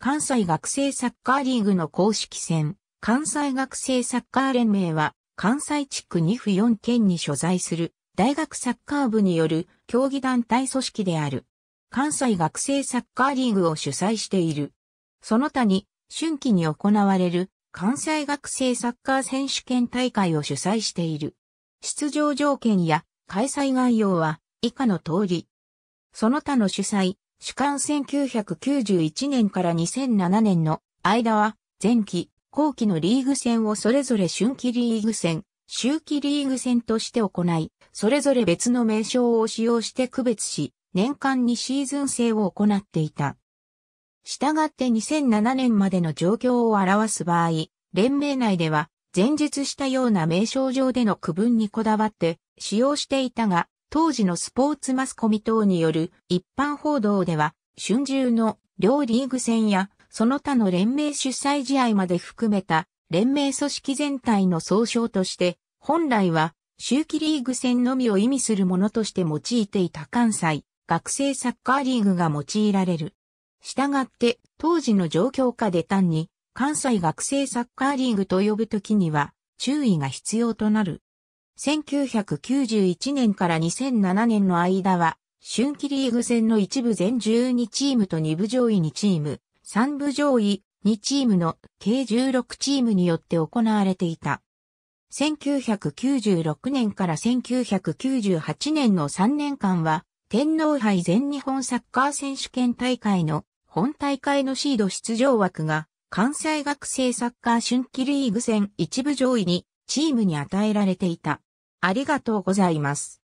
関西学生サッカーリーグの公式戦、関西学生サッカー連盟は、関西地区2府4県に所在する大学サッカー部による競技団体組織である。関西学生サッカーリーグを主催している。その他に、春季に行われる関西学生サッカー選手権大会を主催している。出場条件や開催概要は以下の通り。その他の主催、主観1991年から2007年の間は、前期、後期のリーグ戦をそれぞれ春季リーグ戦、秋季リーグ戦として行い、それぞれ別の名称を使用して区別し、年間にシーズン制を行っていた。したがって2007年までの状況を表す場合、連盟内では前述したような名称上での区分にこだわって使用していたが、当時のスポーツマスコミ等による一般報道では、春秋の両リーグ戦やその他の連盟主催試合まで含めた連盟組織全体の総称として、本来は周期リーグ戦のみを意味するものとして用いていた関西学生サッカーリーグが用いられる。したがって当時の状況下で単に関西学生サッカーリーグと呼ぶときには注意が必要となる。1991年から2007年の間は、春季リーグ戦の一部全12チームと2部上位2チーム、3部上位2チームの計16チームによって行われていた。1996年から1998年の3年間は、天皇杯全日本サッカー選手権大会の本大会のシード出場枠が、関西学生サッカー春季リーグ戦一部上位にチームに与えられていた。ありがとうございます。